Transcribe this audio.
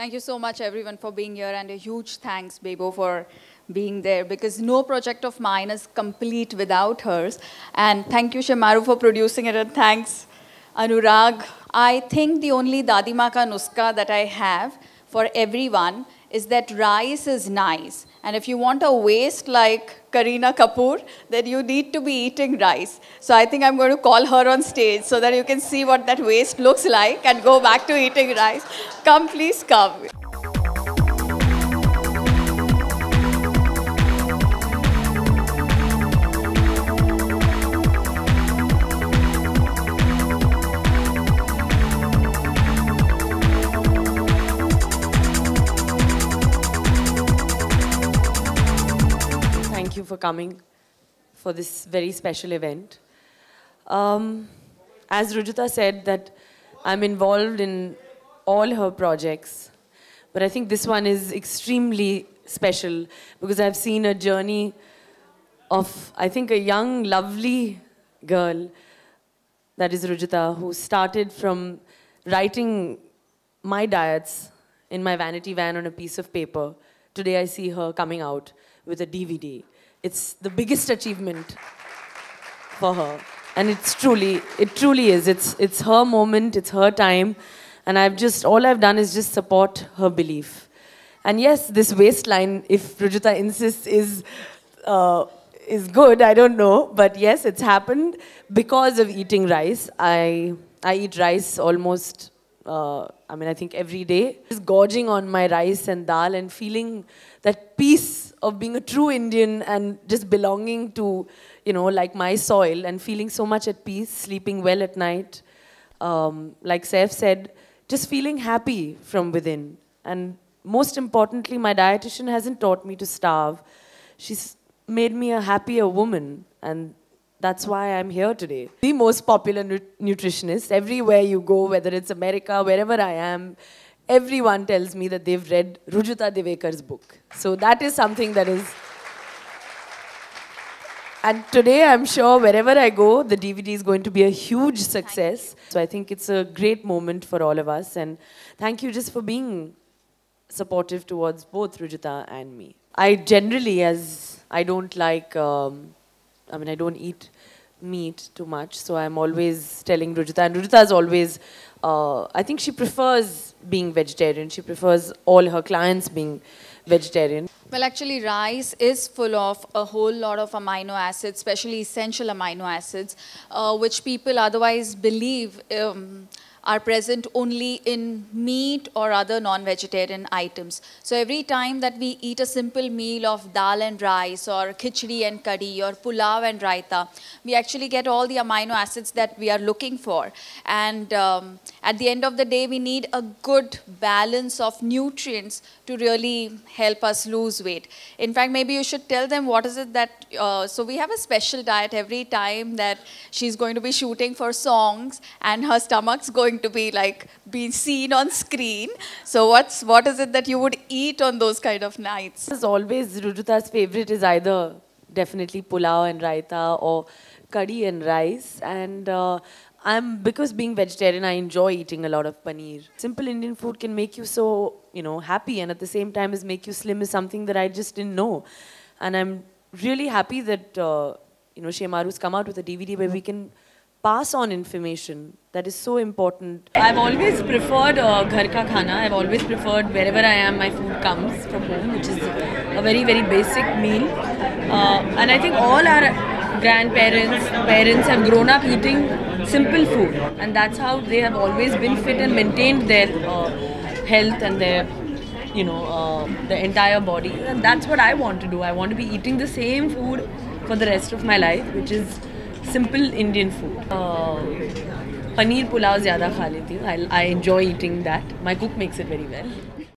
Thank you so much, everyone, for being here, and a huge thanks, Bebo, for being there, because no project of mine is complete without hers. And thank you, Shemaru, for producing it, and thanks, Anurag. I think the only Dadima ka nuska that I have for everyone is that rice is nice. And if you want a waist like Karina Kapoor, then you need to be eating rice. So I think I'm going to call her on stage so that you can see what that waist looks like and go back to eating rice. Come, please come. coming for this very special event. Um, as Rujuta said, that I'm involved in all her projects, but I think this one is extremely special because I've seen a journey of, I think, a young, lovely girl, that is Rujuta, who started from writing my diets in my vanity van on a piece of paper. Today I see her coming out with a DVD. It's the biggest achievement for her. And it's truly, it truly is. It's, it's her moment, it's her time. And I've just, all I've done is just support her belief. And yes, this waistline, if Prajuta insists, is, uh, is good, I don't know. But yes, it's happened because of eating rice. I, I eat rice almost, uh, I mean, I think every day. Just gorging on my rice and dal and feeling that peace of being a true Indian and just belonging to, you know, like my soil and feeling so much at peace, sleeping well at night. Um, like Saif said, just feeling happy from within. And most importantly, my dietitian hasn't taught me to starve. She's made me a happier woman, and that's why I'm here today. The most popular nu nutritionist everywhere you go, whether it's America, wherever I am, everyone tells me that they've read Rujuta Devekar's book. So that is something that is... And today, I'm sure wherever I go, the DVD is going to be a huge success. So I think it's a great moment for all of us. And thank you just for being supportive towards both Rujuta and me. I generally, as I don't like, um, I mean, I don't eat meet too much. So I'm always telling Rujita, and is always, uh, I think she prefers being vegetarian. She prefers all her clients being vegetarian. Well, actually, rice is full of a whole lot of amino acids, especially essential amino acids, uh, which people otherwise believe um, are present only in meat or other non-vegetarian items. So every time that we eat a simple meal of dal and rice or khichdi and kadi or pulao and raita, we actually get all the amino acids that we are looking for. And um, at the end of the day, we need a good balance of nutrients to really help us lose weight. In fact, maybe you should tell them what is it that, uh, so we have a special diet every time that she's going to be shooting for songs and her stomach's going going to be like being seen on screen. So what's what is it that you would eat on those kind of nights? As always, Rujuta's favorite is either definitely pulao and raita or curry and rice. And uh, I'm because being vegetarian, I enjoy eating a lot of paneer. Simple Indian food can make you so you know happy, and at the same time, is make you slim is something that I just didn't know. And I'm really happy that uh, you know Shemaru's come out with a DVD where we can pass on information that is so important. I've always preferred uh, ghar ka khana. I've always preferred wherever I am, my food comes from home, which is a very, very basic meal. Uh, and I think all our grandparents, parents have grown up eating simple food. And that's how they have always been fit and maintained their uh, health and their you know uh, the entire body and that's what i want to do i want to be eating the same food for the rest of my life which is simple Indian food paneer pulao ज़्यादा खा लेती हूँ I enjoy eating that my cook makes it very well